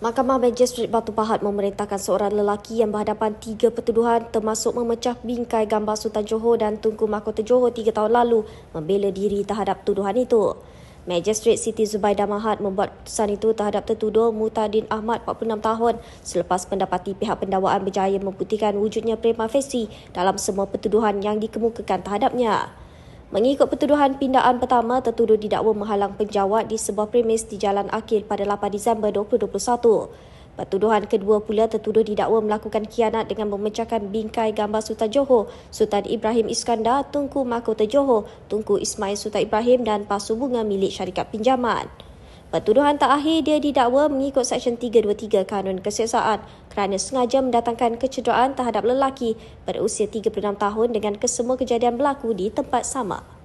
Mahkamah Magistrate Batu Pahat memerintahkan seorang lelaki yang berhadapan tiga pertuduhan termasuk memecah bingkai gambar Sultan Johor dan Tunku Mahkota Johor tiga tahun lalu membela diri terhadap tuduhan itu. Magistrate Siti Zubaidah Mahat membuat putusan itu terhadap tertuduh Mutadin Ahmad 46 tahun selepas mendapati pihak pendakwaan berjaya membuktikan wujudnya prima facie dalam semua pertuduhan yang dikemukakan terhadapnya. Mengikut pertuduhan pindaan pertama, tertuduh didakwa menghalang penjawat di sebuah premis di Jalan Akil pada 8 Disember 2021. Pertuduhan kedua pula tertuduh didakwa melakukan kianat dengan memecahkan bingkai gambar Sultan Johor, Sultan Ibrahim Iskandar, Tunku Mahkota Johor, Tunku Ismail Sultan Ibrahim dan pasu bunga milik syarikat pinjaman. Pertuduhan terakhir dia didakwa mengikut Seksyen 323 Kanun Keseksaan kerana sengaja mendatangkan kecederaan terhadap lelaki berusia 36 tahun dengan kesemua kejadian berlaku di tempat sama.